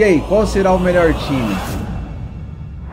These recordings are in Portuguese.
E aí, qual será o melhor time?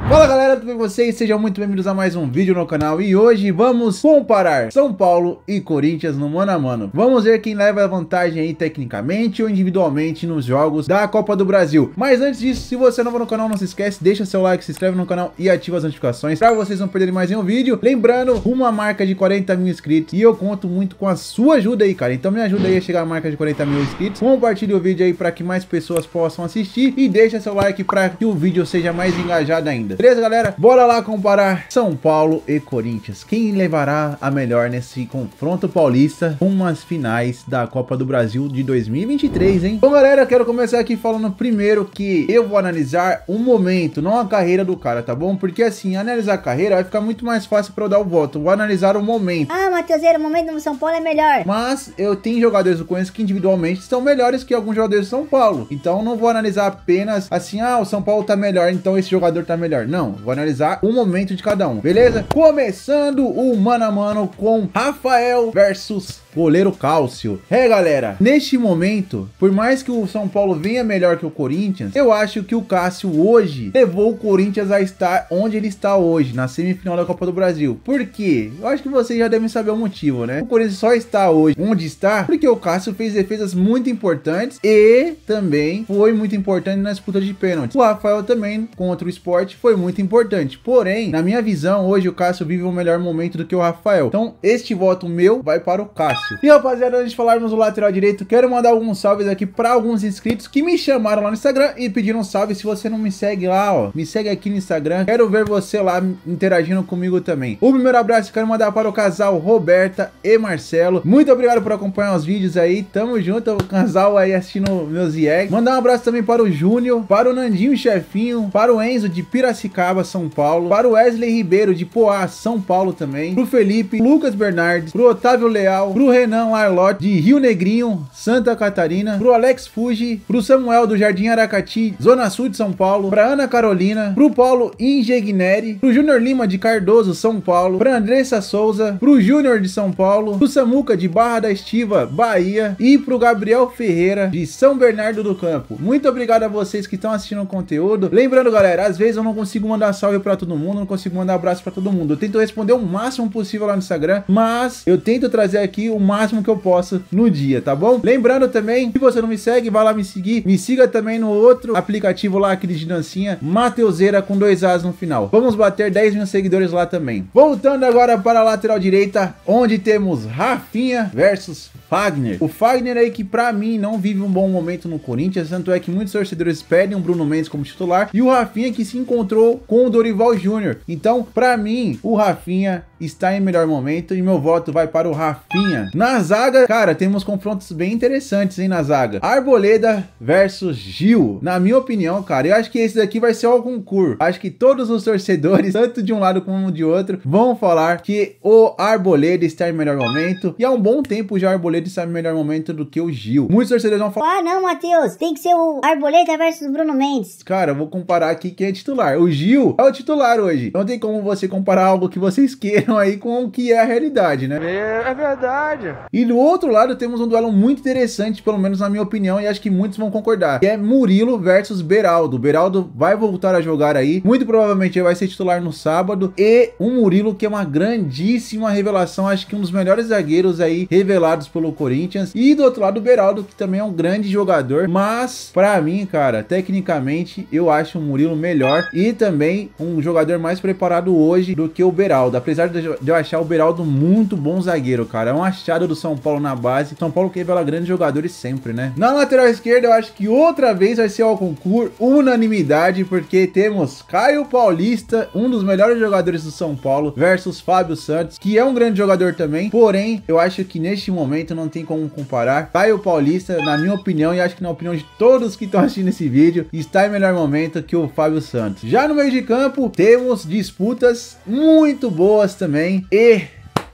Fala galera, tudo bem com vocês? Sejam muito bem-vindos a mais um vídeo no canal e hoje vamos comparar São Paulo e Corinthians no mano a mano. Vamos ver quem leva a vantagem aí tecnicamente ou individualmente nos jogos da Copa do Brasil. Mas antes disso, se você é novo no canal, não se esquece, deixa seu like, se inscreve no canal e ativa as notificações para vocês não perderem mais nenhum vídeo. Lembrando, uma marca de 40 mil inscritos e eu conto muito com a sua ajuda aí, cara. Então me ajuda aí a chegar à marca de 40 mil inscritos. Compartilhe o vídeo aí para que mais pessoas possam assistir e deixa seu like para que o vídeo seja mais engajado ainda. Beleza, galera? Bora lá comparar São Paulo e Corinthians. Quem levará a melhor nesse confronto paulista com as finais da Copa do Brasil de 2023, hein? Bom, galera, quero começar aqui falando primeiro que eu vou analisar um momento, não a carreira do cara, tá bom? Porque assim, analisar a carreira vai ficar muito mais fácil para eu dar o voto. Vou analisar o momento. Ah, Matheuseiro, o momento no São Paulo é melhor. Mas eu tenho jogadores que eu conheço que individualmente são melhores que alguns jogadores do São Paulo. Então não vou analisar apenas assim, ah, o São Paulo tá melhor, então esse jogador tá melhor. Não, vou analisar um momento de cada um, beleza? Começando o mano a mano com Rafael versus goleiro Cálcio. É, galera, neste momento, por mais que o São Paulo venha melhor que o Corinthians, eu acho que o Cássio hoje levou o Corinthians a estar onde ele está hoje, na semifinal da Copa do Brasil. Por quê? Eu acho que vocês já devem saber o motivo, né? O Corinthians só está hoje onde está porque o Cássio fez defesas muito importantes e também foi muito importante na disputa de pênalti. O Rafael também, contra o esporte, foi muito importante. Porém, na minha visão, hoje o Cássio vive um melhor momento do que o Rafael. Então, este voto meu vai para o Cássio. E rapaziada, antes de falarmos do lateral direito, quero mandar alguns salves aqui para alguns inscritos que me chamaram lá no Instagram e pediram um salve. Se você não me segue lá, ó, me segue aqui no Instagram. Quero ver você lá interagindo comigo também. O primeiro abraço quero mandar para o casal Roberta e Marcelo. Muito obrigado por acompanhar os vídeos aí. Tamo junto, o casal aí assistindo meus IEG. Mandar um abraço também para o Júnior, para o Nandinho Chefinho, para o Enzo de Piracicaba Piracicaba, São Paulo, para o Wesley Ribeiro de Poá, São Paulo também, pro Felipe, Lucas Bernardes, pro Otávio Leal, pro Renan Arlot de Rio Negrinho, Santa Catarina, pro Alex Fuji, pro Samuel do Jardim Aracati, Zona Sul de São Paulo, pra Ana Carolina, pro Paulo Ingegneri, pro Júnior Lima de Cardoso, São Paulo, pra Andressa Souza, pro Júnior de São Paulo, pro Samuca de Barra da Estiva, Bahia e pro Gabriel Ferreira de São Bernardo do Campo. Muito obrigado a vocês que estão assistindo o conteúdo. Lembrando, galera, às vezes eu não consigo consigo mandar salve para todo mundo, não consigo mandar abraço para todo mundo. Eu tento responder o máximo possível lá no Instagram, mas eu tento trazer aqui o máximo que eu posso no dia, tá bom? Lembrando também, se você não me segue, vá lá me seguir. Me siga também no outro aplicativo lá, aquele de dancinha, Mateuseira com dois As no final. Vamos bater 10 mil seguidores lá também. Voltando agora para a lateral direita, onde temos Rafinha versus Fagner. O Fagner aí que para mim não vive um bom momento no Corinthians, tanto é que muitos torcedores pedem o Bruno Mendes como titular e o Rafinha que se encontrou com o Dorival Júnior. Então, para mim, o Rafinha está em melhor momento e meu voto vai para o Rafinha. Na zaga, cara, temos confrontos bem interessantes, hein, na zaga. Arboleda versus Gil. Na minha opinião, cara, eu acho que esse daqui vai ser o concurso. Acho que todos os torcedores, tanto de um lado como de outro, vão falar que o Arboleda está em melhor momento e há um bom tempo já o Arboleda está em melhor momento do que o Gil. Muitos torcedores vão falar: "Ah, não, Matheus, tem que ser o Arboleda versus Bruno Mendes". Cara, eu vou comparar aqui quem é titular. O Gil é o titular hoje. Não tem como você comparar algo que você esqueça venham aí com o que é a realidade, né? É, é verdade. E do outro lado temos um duelo muito interessante, pelo menos na minha opinião, e acho que muitos vão concordar, que é Murilo versus Beraldo. Beraldo vai voltar a jogar aí, muito provavelmente ele vai ser titular no sábado, e o Murilo que é uma grandíssima revelação, acho que um dos melhores zagueiros aí revelados pelo Corinthians. E do outro lado o Beraldo, que também é um grande jogador, mas para mim, cara, tecnicamente eu acho o Murilo melhor e também um jogador mais preparado hoje do que o Beraldo. Apesar de de eu achar o Beraldo muito bom zagueiro, cara. É um achado do São Paulo na base. São Paulo que revela grandes jogadores sempre, né? Na lateral esquerda, eu acho que outra vez vai ser o concurso unanimidade, porque temos Caio Paulista, um dos melhores jogadores do São Paulo, versus Fábio Santos, que é um grande jogador também. Porém, eu acho que neste momento não tem como comparar. Caio Paulista, na minha opinião, e acho que na opinião de todos que estão assistindo esse vídeo, está em melhor momento que o Fábio Santos. Já no meio de campo, temos disputas muito boas também também. E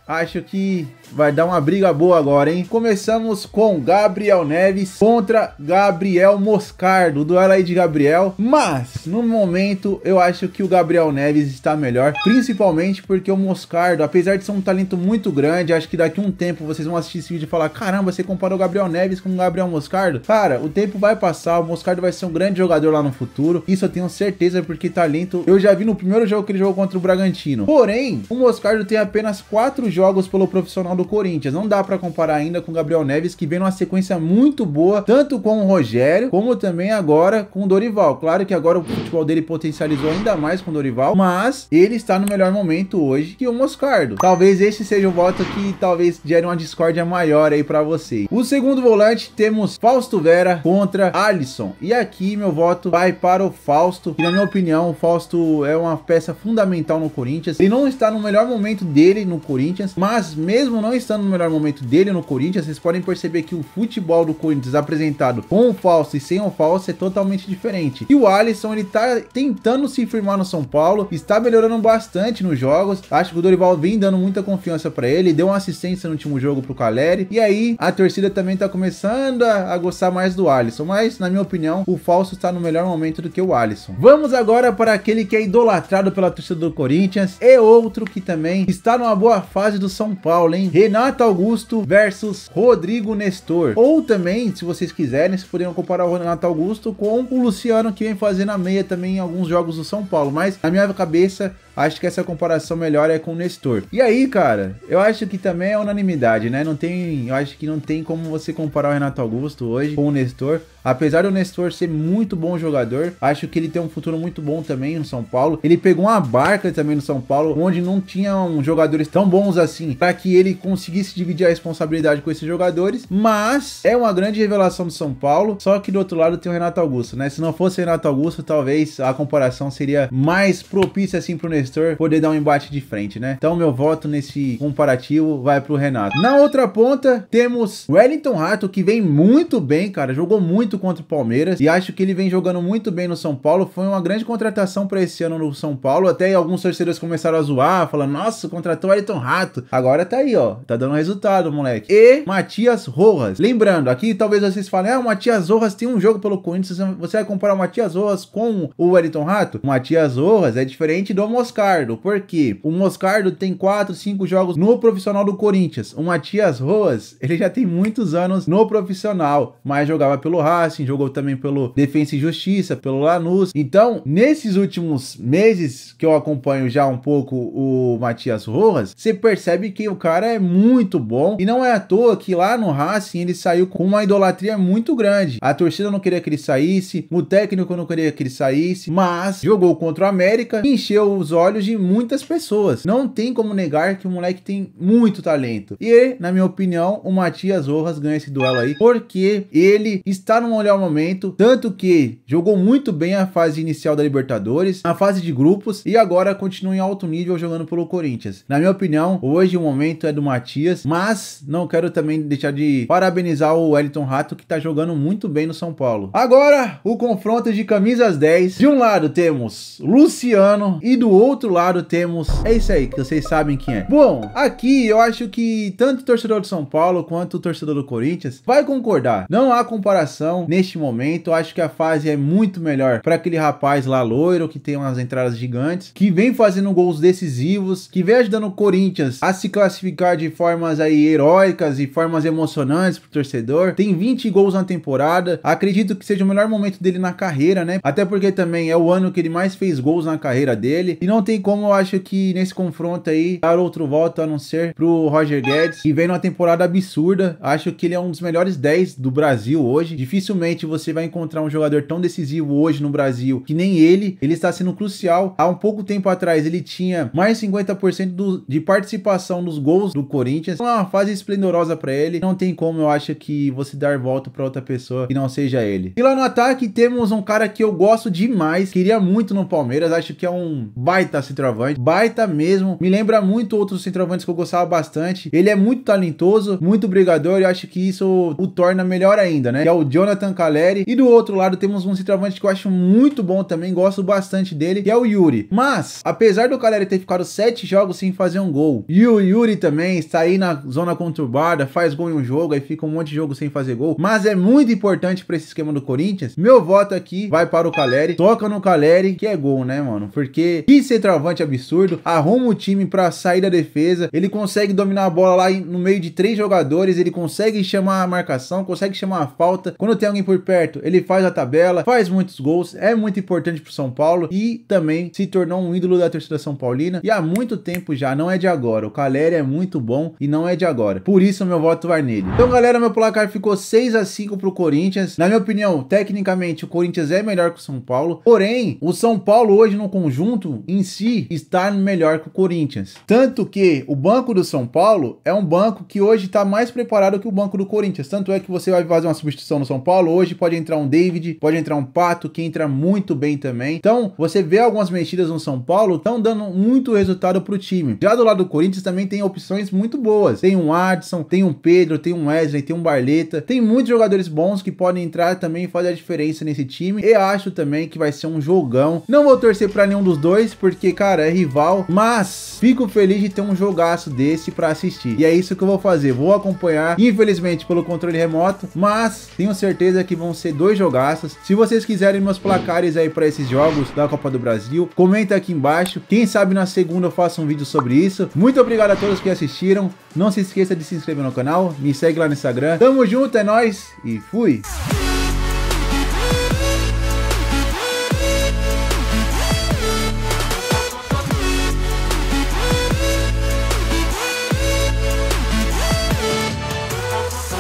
acho que Vai dar uma briga boa agora, hein? Começamos com Gabriel Neves contra Gabriel Moscardo. Duelo aí de Gabriel. Mas, no momento, eu acho que o Gabriel Neves está melhor. Principalmente porque o Moscardo, apesar de ser um talento muito grande, acho que daqui um tempo vocês vão assistir esse vídeo e falar: caramba, você comparou o Gabriel Neves com o Gabriel Moscardo? Cara, o tempo vai passar. O Moscardo vai ser um grande jogador lá no futuro. Isso eu tenho certeza, porque talento eu já vi no primeiro jogo que ele jogou contra o Bragantino. Porém, o Moscardo tem apenas quatro jogos pelo profissional do Corinthians. Não dá para comparar ainda com o Gabriel Neves, que vem numa sequência muito boa, tanto com o Rogério, como também agora com o Dorival. Claro que agora o futebol dele potencializou ainda mais com o Dorival, mas ele está no melhor momento hoje que o Moscardo. Talvez esse seja o voto que talvez gere uma discórdia maior aí para vocês. O segundo volante temos Fausto Vera contra Alisson. E aqui meu voto vai para o Fausto, que na minha opinião o Fausto é uma peça fundamental no Corinthians. Ele não está no melhor momento dele no Corinthians, mas mesmo não estando no melhor momento dele no Corinthians, vocês podem perceber que o futebol do Corinthians apresentado com o falso e sem o falso é totalmente diferente. E o Alisson, ele tá tentando se firmar no São Paulo, está melhorando bastante nos jogos. Acho que o Dorival vem dando muita confiança para ele, deu uma assistência no último jogo pro Caleri. E aí, a torcida também tá começando a, a gostar mais do Alisson, mas na minha opinião, o falso está no melhor momento do que o Alisson. Vamos agora para aquele que é idolatrado pela torcida do Corinthians e outro que também está numa boa fase do São Paulo, hein? Renato Augusto versus Rodrigo Nestor. Ou também, se vocês quiserem, se poderiam comparar o Renato Augusto com o Luciano que vem fazendo a meia também em alguns jogos do São Paulo. Mas na minha cabeça, Acho que essa comparação melhor é com o Nestor. E aí, cara, eu acho que também é unanimidade, né? Não tem, eu acho que não tem como você comparar o Renato Augusto hoje com o Nestor. Apesar do Nestor ser muito bom jogador, acho que ele tem um futuro muito bom também no São Paulo. Ele pegou uma barca também no São Paulo, onde não tinham jogadores tão bons assim, para que ele conseguisse dividir a responsabilidade com esses jogadores. Mas é uma grande revelação do São Paulo. Só que do outro lado tem o Renato Augusto, né? Se não fosse o Renato Augusto, talvez a comparação seria mais propícia assim pro Nestor poder dar um embate de frente, né? Então meu voto nesse comparativo vai pro Renato. Na outra ponta, temos Wellington Rato, que vem muito bem, cara. Jogou muito contra o Palmeiras e acho que ele vem jogando muito bem no São Paulo. Foi uma grande contratação para esse ano no São Paulo. Até alguns torcedores começaram a zoar, falando: "Nossa, contratou Wellington Rato". Agora tá aí, ó. Tá dando resultado, moleque. E Matias Rojas. Lembrando, aqui talvez vocês falem: "Ah, o Matias Rojas tem um jogo pelo Corinthians, você vai comparar o Matias Rojas com o Wellington Rato?". O Matias Rojas é diferente do Moscou Moscardo, porque o Moscardo tem 4, 5 jogos no profissional do Corinthians. O Matias Roas, ele já tem muitos anos no profissional, mas jogava pelo Racing, jogou também pelo Defensa e Justiça, pelo Lanús. Então, nesses últimos meses que eu acompanho já um pouco o Matias Roas, você percebe que o cara é muito bom e não é à toa que lá no Racing ele saiu com uma idolatria muito grande. A torcida não queria que ele saísse, o técnico não queria que ele saísse, mas jogou contra o América, encheu os olhos olhos de muitas pessoas. Não tem como negar que o moleque tem muito talento. E, na minha opinião, o Matias Rojas ganha esse duelo aí, porque ele está no melhor momento, tanto que jogou muito bem a fase inicial da Libertadores, a fase de grupos, e agora continua em alto nível jogando pelo Corinthians. Na minha opinião, hoje o momento é do Matias, mas não quero também deixar de parabenizar o Wellington Rato, que está jogando muito bem no São Paulo. Agora, o confronto de camisas 10. De um lado temos Luciano e do outro outro lado temos... É isso aí, que vocês sabem quem é. Bom, aqui eu acho que tanto o torcedor de São Paulo quanto o torcedor do Corinthians vai concordar. Não há comparação neste momento. Eu acho que a fase é muito melhor para aquele rapaz lá loiro, que tem umas entradas gigantes, que vem fazendo gols decisivos, que vem ajudando o Corinthians a se classificar de formas aí heróicas e formas emocionantes pro torcedor. Tem 20 gols na temporada. Acredito que seja o melhor momento dele na carreira, né? Até porque também é o ano que ele mais fez gols na carreira dele. E não tem como, eu acho que nesse confronto aí, dar outro voto a não ser pro Roger Guedes, que vem numa temporada absurda. Acho que ele é um dos melhores 10 do Brasil hoje. Dificilmente você vai encontrar um jogador tão decisivo hoje no Brasil que nem ele. Ele está sendo crucial. Há um pouco tempo atrás, ele tinha mais 50% do, de participação nos gols do Corinthians. é uma fase esplendorosa para ele. Não tem como, eu acho que você dar volta para outra pessoa que não seja ele. E lá no ataque temos um cara que eu gosto demais, queria muito no Palmeiras, acho que é um baita baita tá centroavante, baita mesmo. Me lembra muito outros centroavantes que eu gostava bastante. Ele é muito talentoso, muito brigador e acho que isso o torna melhor ainda, né? Que é o Jonathan Caleri. E do outro lado temos um centroavante que eu acho muito bom também, gosto bastante dele, que é o Yuri. Mas, apesar do Caleri ter ficado sete jogos sem fazer um gol, e o Yuri também está aí na zona conturbada, faz gol em um jogo, aí fica um monte de jogo sem fazer gol, mas é muito importante para esse esquema do Corinthians. Meu voto aqui vai para o Caleri, toca no Caleri, que é gol, né, mano? Porque que centroavante absurdo, arruma o time para sair da defesa, ele consegue dominar a bola lá no meio de três jogadores, ele consegue chamar a marcação, consegue chamar a falta. Quando tem alguém por perto, ele faz a tabela, faz muitos gols, é muito importante pro São Paulo e também se tornou um ídolo da torcida são paulina e há muito tempo já, não é de agora. O Caleri é muito bom e não é de agora. Por isso meu voto vai nele. Então, galera, meu placar ficou 6 a 5 pro Corinthians. Na minha opinião, tecnicamente o Corinthians é melhor que o São Paulo, porém, o São Paulo hoje no conjunto em em si estar melhor que o Corinthians. Tanto que o banco do São Paulo é um banco que hoje está mais preparado que o banco do Corinthians. Tanto é que você vai fazer uma substituição no São Paulo, hoje pode entrar um David, pode entrar um Pato, que entra muito bem também. Então, você vê algumas mexidas no São Paulo, estão dando muito resultado para o time. Já do lado do Corinthians também tem opções muito boas. Tem um Adson, tem um Pedro, tem um Wesley, tem um Barleta, tem muitos jogadores bons que podem entrar também e fazer a diferença nesse time. E acho também que vai ser um jogão. Não vou torcer para nenhum dos dois, porque porque, cara, é rival, mas fico feliz de ter um jogaço desse para assistir. E é isso que eu vou fazer, vou acompanhar, infelizmente pelo controle remoto, mas tenho certeza que vão ser dois jogaços. Se vocês quiserem meus placares aí para esses jogos da Copa do Brasil, comenta aqui embaixo. Quem sabe na segunda eu faço um vídeo sobre isso. Muito obrigado a todos que assistiram. Não se esqueça de se inscrever no canal, me segue lá no Instagram. Tamo junto, é nóis e fui!